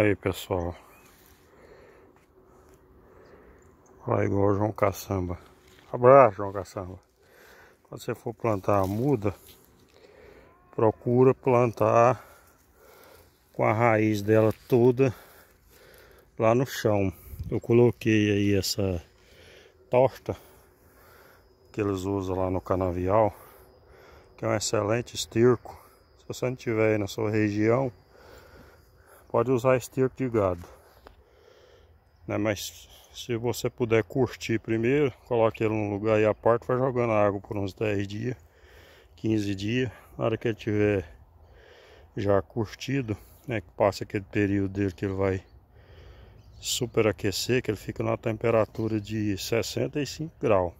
Aí pessoal Lá igual João Caçamba Abraço João Caçamba Quando você for plantar a muda Procura plantar Com a raiz dela toda Lá no chão Eu coloquei aí essa torta Que eles usam lá no canavial Que é um excelente estirco Se você não tiver aí na sua região pode usar esterco de gado. Né? Mas se você puder curtir primeiro, coloque ele num lugar e à parte, vai jogando a água por uns 10 dias, 15 dias. Na hora que ele tiver já curtido, né, que passa aquele período dele que ele vai superaquecer, que ele fica na temperatura de 65 graus.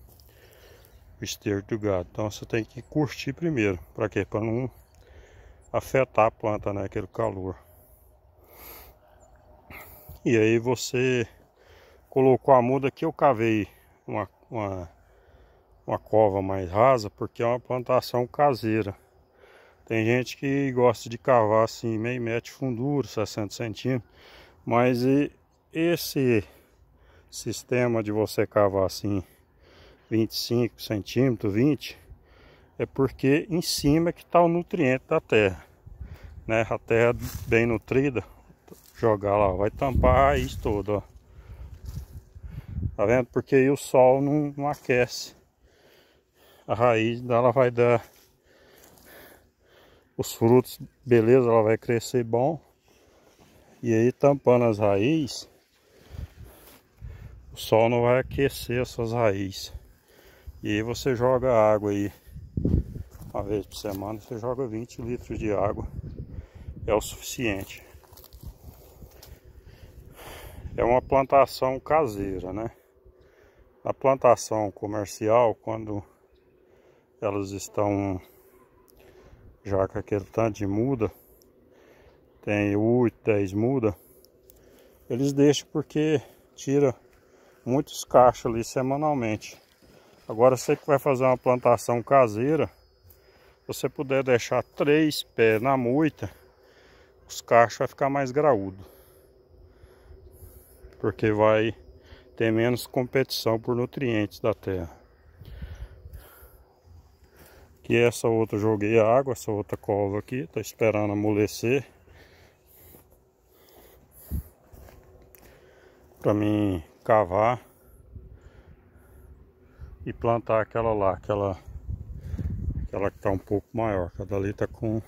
O esterco do gado. Então você tem que curtir primeiro, para quê? Para não afetar a planta, né, aquele calor. E aí você colocou a muda que eu cavei uma, uma, uma cova mais rasa, porque é uma plantação caseira. Tem gente que gosta de cavar assim, meio metro fundura, 60 centímetros. Mas esse sistema de você cavar assim, 25 centímetros, 20, é porque em cima é que está o nutriente da terra. Né? A terra bem nutrida, jogar lá, vai tampar isso todo, ó. Tá vendo? Porque aí o sol não, não aquece. A raiz dela vai dar os frutos, beleza, ela vai crescer bom. E aí tampando as raízes, o sol não vai aquecer essas raízes. E aí você joga água aí. Uma vez por semana você joga 20 litros de água. É o suficiente é uma plantação caseira, né? A plantação comercial, quando elas estão já com aquele tanto de muda, tem 8, 10 muda, eles deixam porque tira muitos cachos ali semanalmente. Agora você que vai fazer uma plantação caseira, você puder deixar três pés na moita, os cachos vai ficar mais graúdo porque vai ter menos competição por nutrientes da terra. Que essa outra joguei a água, essa outra cova aqui, tá esperando amolecer. Para mim cavar e plantar aquela lá, aquela aquela que tá um pouco maior, cada ali tá com um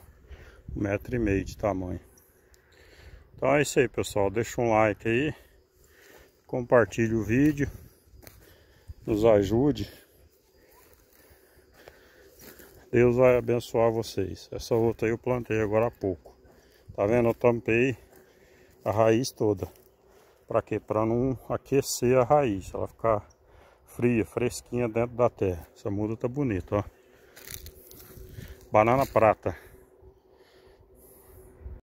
metro e meio de tamanho. Então é isso aí pessoal, deixa um like aí compartilhe o vídeo, nos ajude. Deus vai abençoar vocês. Essa outra eu plantei agora há pouco. Tá vendo? Eu tampei a raiz toda. Para quê? Para não aquecer a raiz, ela ficar fria, fresquinha dentro da terra. Essa muda tá bonita, ó. Banana prata.